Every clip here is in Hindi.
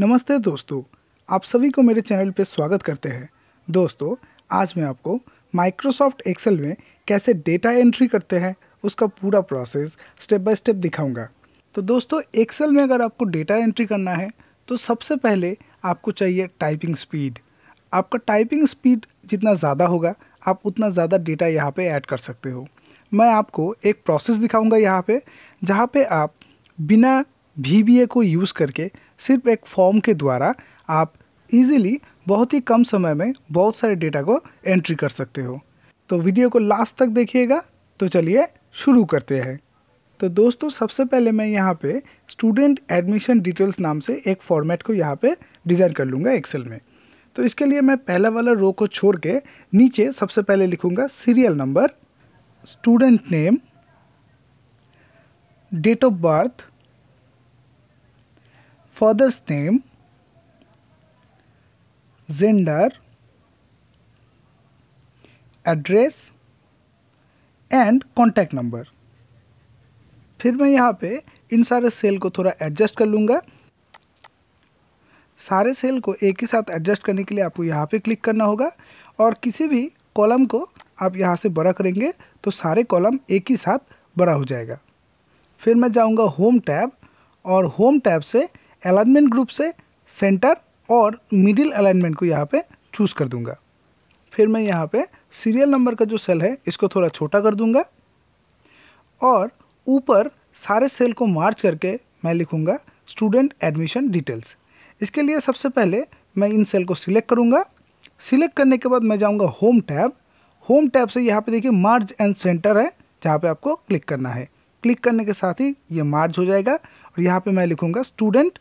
नमस्ते दोस्तों आप सभी को मेरे चैनल पर स्वागत करते हैं दोस्तों आज मैं आपको माइक्रोसॉफ्ट एक्सेल में कैसे डेटा एंट्री करते हैं उसका पूरा प्रोसेस स्टेप बाय स्टेप दिखाऊंगा तो दोस्तों एक्सेल में अगर आपको डेटा एंट्री करना है तो सबसे पहले आपको चाहिए टाइपिंग स्पीड आपका टाइपिंग स्पीड जितना ज़्यादा होगा आप उतना ज़्यादा डेटा यहाँ पर ऐड कर सकते हो मैं आपको एक प्रोसेस दिखाऊंगा यहाँ पे जहाँ पे आप बिना वी को यूज़ करके सिर्फ एक फॉर्म के द्वारा आप इजीली बहुत ही कम समय में बहुत सारे डेटा को एंट्री कर सकते हो तो वीडियो को लास्ट तक देखिएगा तो चलिए शुरू करते हैं तो दोस्तों सबसे पहले मैं यहाँ पे स्टूडेंट एडमिशन डिटेल्स नाम से एक फॉर्मेट को यहाँ पे डिज़ाइन कर लूँगा एक्सेल में तो इसके लिए मैं पहला वाला रो को छोड़ के नीचे सबसे पहले लिखूँगा serial number student name date of birth father's name gender address and contact number फिर मैं यहाँ पे इन सारे सेल को थोड़ा एडजस्ट कर लूँगा सारे सेल को एक ही साथ एडजस्ट करने के लिए आपको यहाँ पे क्लिक करना होगा और किसी भी कॉलम को आप यहाँ से बड़ा करेंगे तो सारे कॉलम एक ही साथ बड़ा हो जाएगा फिर मैं जाऊँगा होम टैब और होम टैब से अलाइनमेंट ग्रुप से सेंटर और मिडिल अलाइनमेंट को यहाँ पे चूज़ कर दूंगा फिर मैं यहाँ पे सीरियल नंबर का जो सेल है इसको थोड़ा छोटा कर दूंगा और ऊपर सारे सेल को मार्च करके मैं लिखूँगा स्टूडेंट एडमिशन डिटेल्स इसके लिए सबसे पहले मैं इन सेल को सिलेक्ट करूँगा सिलेक्ट करने के बाद मैं जाऊँगा होम टैब होम टैब से यहाँ पे देखिए मार्च एंड सेंटर है जहाँ पे आपको क्लिक करना है क्लिक करने के साथ ही ये मार्च हो जाएगा और यहाँ पे मैं लिखूँगा स्टूडेंट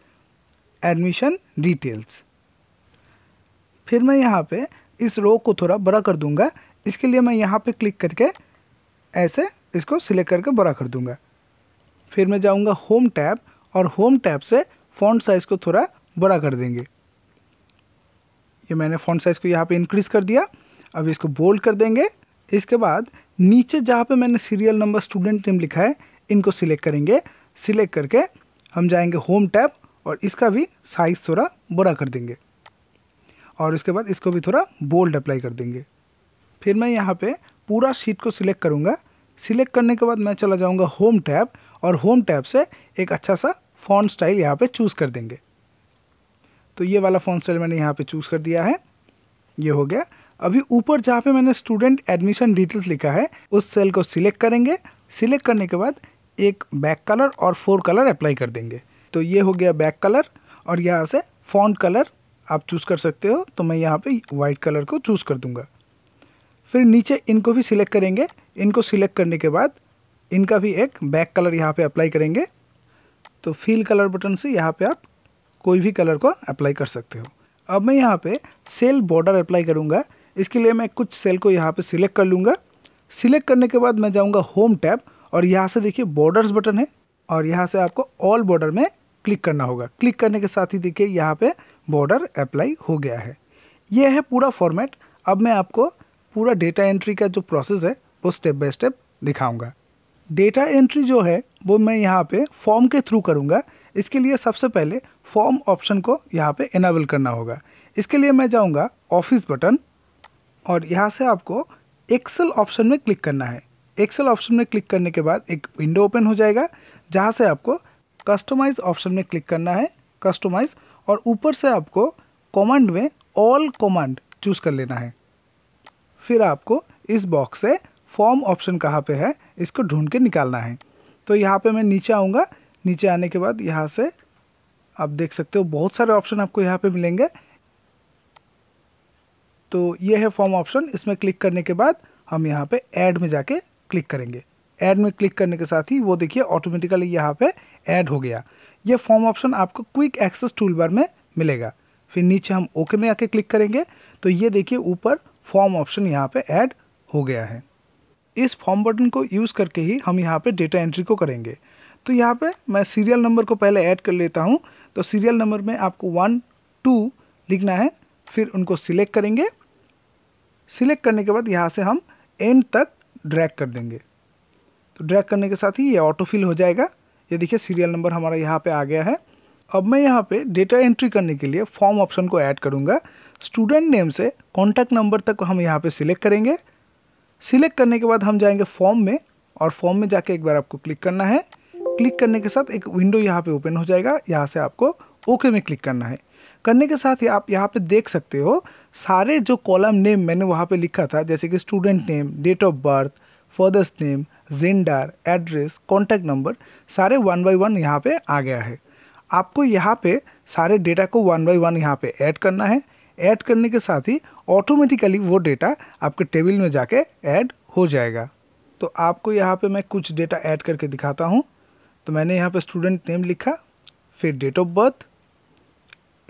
एडमिशन डिटेल्स फिर मैं यहाँ पे इस रो को थोड़ा बड़ा कर दूँगा इसके लिए मैं यहाँ पे क्लिक करके ऐसे इसको सिलेक्ट करके बड़ा कर दूँगा फिर मैं जाऊँगा होम टैब और होम टैब से फ़ॉन्ट साइज़ को थोड़ा बड़ा कर देंगे ये मैंने फ़ॉन्ट साइज़ को यहाँ पे इंक्रीज़ कर दिया अब इसको बोल्ड कर देंगे इसके बाद नीचे जहाँ पे मैंने सीरियल नंबर स्टूडेंट नेम लिखा है इनको सिलेक्ट करेंगे सिलेक्ट करके हम जाएंगे होम टैब और इसका भी साइज़ थोड़ा बड़ा कर देंगे और उसके बाद इसको भी थोड़ा बोल्ड अप्लाई कर देंगे फिर मैं यहाँ पे पूरा शीट को सिलेक्ट करूँगा सिलेक्ट करने के बाद मैं चला जाऊँगा होम टैब और होम टैब से एक अच्छा सा फ़ॉन्ट स्टाइल यहाँ पे चूज़ कर देंगे तो ये वाला फ़ॉन्ट स्टाइल मैंने यहाँ पे चूज़ कर दिया है ये हो गया अभी ऊपर जहाँ पे मैंने स्टूडेंट एडमिशन डिटेल्स लिखा है उस सेल को सिलेक्ट करेंगे सिलेक्ट करने के बाद एक बैक कलर और फोर कलर अप्लाई कर देंगे तो ये हो गया बैक कलर और यहाँ से फॉन्ट कलर आप चूज़ कर सकते हो तो मैं यहाँ पे वाइट कलर को चूज़ कर दूँगा फिर नीचे इनको भी सिलेक्ट करेंगे इनको सिलेक्ट करने के बाद इनका भी एक बैक कलर यहाँ पे अप्लाई करेंगे तो फील कलर बटन से यहाँ पे आप कोई भी कलर को अप्लाई कर सकते हो अब मैं यहाँ पे सेल बॉर्डर अप्लाई करूँगा इसके लिए मैं कुछ सेल को यहाँ पर सिलेक्ट कर लूँगा सिलेक्ट करने के बाद मैं जाऊँगा होम टैब और यहाँ से देखिए बॉर्डर्स बटन है और यहाँ से आपको ऑल बॉर्डर में क्लिक करना होगा क्लिक करने के साथ ही देखिए यहाँ पे बॉर्डर अप्लाई हो गया है ये है पूरा फॉर्मेट अब मैं आपको पूरा डेटा एंट्री का जो प्रोसेस है वो स्टेप बाय स्टेप दिखाऊंगा डेटा एंट्री जो है वो मैं यहाँ पे फॉर्म के थ्रू करूँगा इसके लिए सबसे पहले फॉर्म ऑप्शन को यहाँ पर इनेबल करना होगा इसके लिए मैं जाऊँगा ऑफिस बटन और यहाँ से आपको एक्सेल ऑप्शन में क्लिक करना है एक्सेल ऑप्शन में क्लिक करने के बाद एक विंडो ओपन हो जाएगा जहाँ से आपको कस्टमाइज ऑप्शन में क्लिक करना है कस्टमाइज और ऊपर से आपको कमांड में ऑल कमांड चूज कर लेना है फिर आपको इस बॉक्स से फॉर्म ऑप्शन कहाँ पे है इसको ढूंढ के निकालना है तो यहाँ पे मैं नीचे आऊँगा नीचे आने के बाद यहाँ से आप देख सकते हो बहुत सारे ऑप्शन आपको यहाँ पे मिलेंगे तो ये है फॉर्म ऑप्शन इसमें क्लिक करने के बाद हम यहाँ पे ऐड में जाके क्लिक करेंगे ऐड में क्लिक करने के साथ ही वो देखिए ऑटोमेटिकली यहाँ पे ऐड हो गया यह फॉर्म ऑप्शन आपको क्विक एक्सेस टूल बार में मिलेगा फिर नीचे हम ओके में आके क्लिक करेंगे तो ये देखिए ऊपर फॉर्म ऑप्शन यहाँ पे ऐड हो गया है इस फॉर्म बटन को यूज़ करके ही हम यहाँ पे डेटा एंट्री को करेंगे तो यहाँ पे मैं सीरियल नंबर को पहले ऐड कर लेता हूँ तो सीरियल नंबर में आपको वन टू लिखना है फिर उनको सिलेक्ट करेंगे सिलेक्ट करने के बाद यहाँ से हम एंड तक ड्रैग कर देंगे तो ड्रैग करने के साथ ही ये ऑटोफिल हो जाएगा ये देखिए सीरियल नंबर हमारा यहाँ पे आ गया है अब मैं यहाँ पे डेटा एंट्री करने के लिए फॉर्म ऑप्शन को ऐड करूँगा स्टूडेंट नेम से कॉन्टैक्ट नंबर तक हम यहाँ पे सिलेक्ट करेंगे सिलेक्ट करने के बाद हम जाएंगे फॉर्म में और फॉर्म में जाके एक बार आपको क्लिक करना है क्लिक करने के साथ एक विंडो यहाँ पर ओपन हो जाएगा यहाँ से आपको ओके में क्लिक करना है करने के साथ ही आप यहाँ पे देख सकते हो सारे जो कॉलम नेम मैंने वहाँ पे लिखा था जैसे कि student name date of birth father's name gender address contact number सारे वन बाई वन यहाँ पे आ गया है आपको यहाँ पे सारे डेटा को वन बाई वन यहाँ पे ऐड करना है ऐड करने के साथ ही ऑटोमेटिकली वो डेटा आपके टेबल में जाके ऐड हो जाएगा तो आपको यहाँ पे मैं कुछ डेटा ऐड करके दिखाता हूँ तो मैंने यहाँ पे स्टूडेंट नेम लिखा फिर डेट ऑफ बर्थ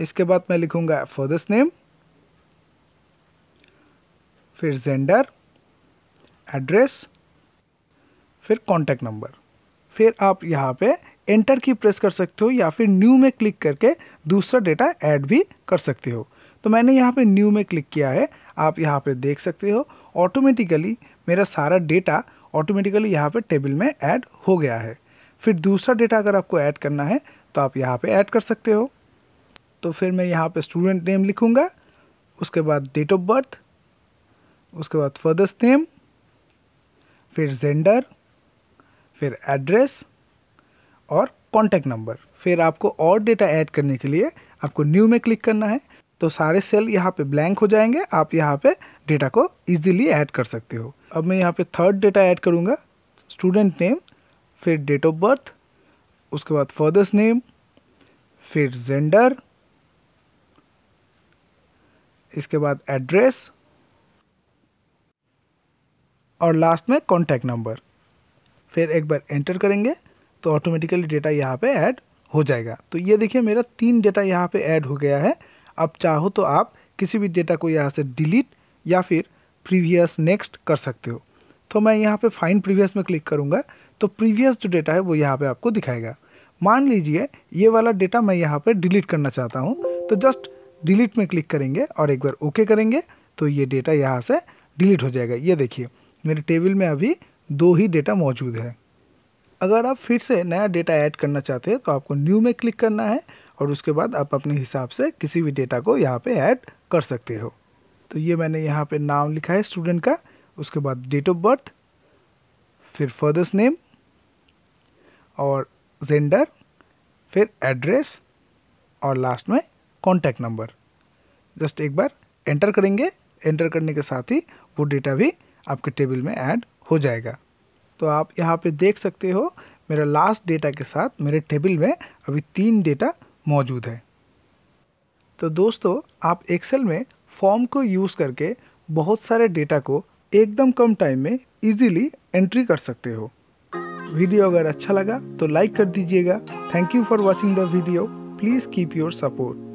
इसके बाद मैं लिखूँगा फर्दर्स नेम फिर जेंडर एड्रेस फिर कॉन्टैक्ट नंबर फिर आप यहाँ पे एंटर की प्रेस कर सकते हो या फिर न्यू में क्लिक करके दूसरा डेटा ऐड भी कर सकते हो तो मैंने यहाँ पे न्यू में क्लिक किया है आप यहाँ पे देख सकते हो ऑटोमेटिकली मेरा सारा डेटा ऑटोमेटिकली यहाँ पे टेबल में ऐड हो गया है फिर दूसरा डेटा अगर आपको ऐड करना है तो आप यहाँ पे ऐड कर सकते हो तो फिर मैं यहाँ पे स्टूडेंट नेम लिखूँगा उसके बाद डेट ऑफ बर्थ उसके बाद फर्दर्स नेम फिर जेंडर फिर एड्रेस और कॉन्टैक्ट नंबर फिर आपको और डेटा ऐड करने के लिए आपको न्यू में क्लिक करना है तो सारे सेल यहाँ पे ब्लैंक हो जाएंगे आप यहाँ पे डेटा को इजीली ऐड कर सकते हो अब मैं यहाँ पे थर्ड डेटा ऐड करूँगा स्टूडेंट नेम फिर डेट ऑफ बर्थ उसके बाद फर्दर्स नेम फिर जेंडर इसके बाद एड्रेस और लास्ट में कॉन्टैक्ट नंबर फिर एक बार एंटर करेंगे तो ऑटोमेटिकली डेटा यहाँ पे ऐड हो जाएगा तो ये देखिए मेरा तीन डेटा यहाँ पे ऐड हो गया है अब चाहो तो आप किसी भी डेटा को यहाँ से डिलीट या फिर प्रीवियस नेक्स्ट कर सकते हो तो मैं यहाँ पे फाइन प्रीवियस में क्लिक करूँगा तो प्रीवियस जो डेटा है वो यहाँ पे आपको दिखाएगा मान लीजिए ये वाला डेटा मैं यहाँ पे डिलीट करना चाहता हूँ तो जस्ट डिलीट में क्लिक करेंगे और एक बार ओके करेंगे तो ये डेटा यहाँ से डिलीट हो जाएगा ये देखिए मेरे टेबल में अभी दो ही डेटा मौजूद है अगर आप फिर से नया डेटा ऐड करना चाहते हैं तो आपको न्यू में क्लिक करना है और उसके बाद आप अपने हिसाब से किसी भी डेटा को यहाँ पे ऐड कर सकते हो तो ये मैंने यहाँ पे नाम लिखा है स्टूडेंट का उसके बाद डेट ऑफ बर्थ फिर फर्दर्स नेम और जेंडर फिर एड्रेस और लास्ट में कॉन्टैक्ट नंबर जस्ट एक बार एंटर करेंगे एंटर करने के साथ ही वो डेटा भी आपके टेबल में ऐड हो जाएगा तो आप यहाँ पे देख सकते हो मेरा लास्ट डेटा के साथ मेरे टेबल में अभी तीन डेटा मौजूद है तो दोस्तों आप एक्सेल में फॉर्म को यूज़ करके बहुत सारे डेटा को एकदम कम टाइम में इजीली एंट्री कर सकते हो वीडियो अगर अच्छा लगा तो लाइक कर दीजिएगा thank you for watching the video please keep your support